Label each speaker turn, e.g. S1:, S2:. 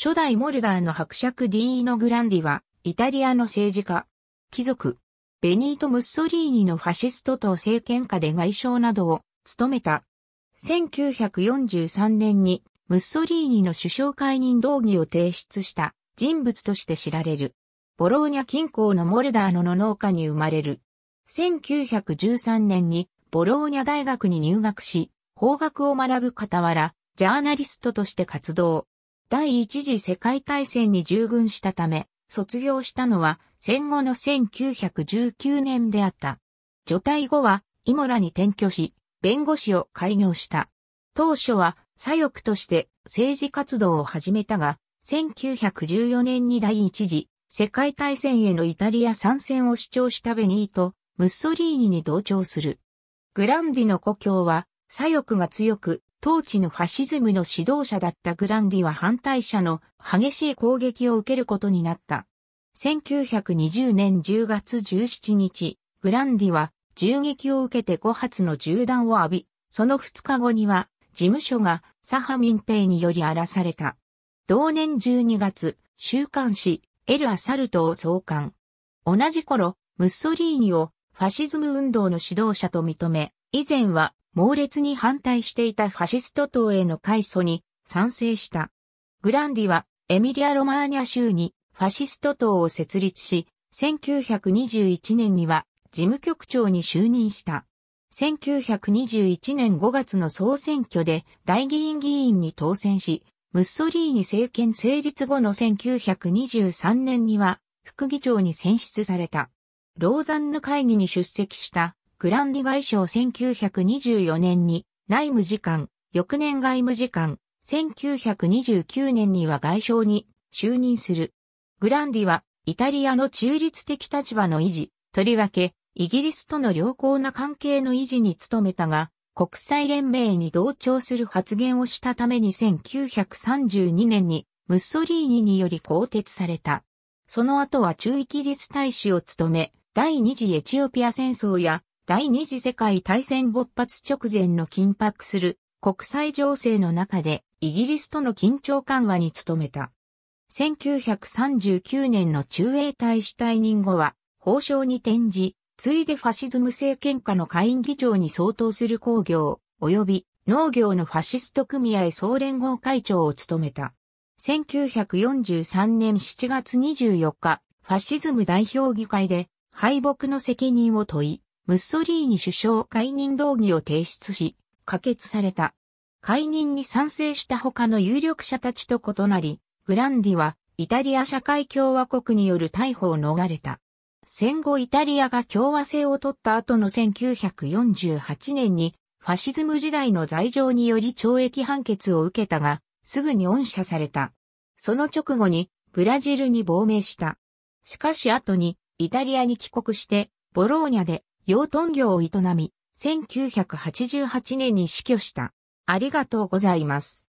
S1: 初代モルダーの伯爵ディーノ・グランディは、イタリアの政治家、貴族、ベニート・ムッソリーニのファシストと政権下で外相などを務めた。1943年にムッソリーニの首相解任動議を提出した人物として知られる。ボローニャ近郊のモルダーノの農家に生まれる。1913年にボローニャ大学に入学し、法学を学ぶ傍ら、ジャーナリストとして活動。第一次世界大戦に従軍したため、卒業したのは戦後の1919年であった。除隊後は、イモラに転居し、弁護士を開業した。当初は左翼として政治活動を始めたが、1914年に第一次世界大戦へのイタリア参戦を主張したベニーとムッソリーニに同調する。グランディの故郷は左翼が強く当地のファシズムの指導者だったグランディは反対者の激しい攻撃を受けることになった。1920年10月17日、グランディは銃撃を受けて5発の銃弾を浴び、その2日後には事務所がサハ民兵により荒らされた。同年12月、週刊誌エル・アサルトを創刊。同じ頃、ムッソリーニをファシズム運動の指導者と認め、以前は猛烈に反対していたファシスト党への改組に賛成した。グランディはエミリア・ロマーニャ州にファシスト党を設立し、1921年には事務局長に就任した。1921年5月の総選挙で大議院議員に当選し、ムッソリーニ政権成立後の1923年には副議長に選出された。ローザンヌ会議に出席したグランディ外相1924年に内務次官、翌年外務次官、1929年には外相に就任する。グランディはイタリアの中立的立場の維持、とりわけイギリスとの良好な関係の維持に努めたが、国際連盟に同調する発言をしたために1932年にムッソリーニにより更迭された。その後は中イギリス大使を務め、第二次エチオピア戦争や第二次世界大戦勃発直前の緊迫する国際情勢の中でイギリスとの緊張緩和に努めた。1939年の中英大使退任後は法相に転じ、ついでファシズム政権下の下院議長に相当する工業及び農業のファシスト組合総連合会長を務めた。1943年7月24日、ファシズム代表議会で敗北の責任を問い、ムッソリーニ首相解任動議を提出し、可決された。解任に賛成した他の有力者たちと異なり、グランディはイタリア社会共和国による逮捕を逃れた。戦後イタリアが共和制を取った後の1948年にファシズム時代の罪状により懲役判決を受けたが、すぐに恩赦された。その直後にブラジルに亡命した。しかし後にイタリアに帰国してボローニャで養豚業を営み、1988年に死去した。ありがとうございます。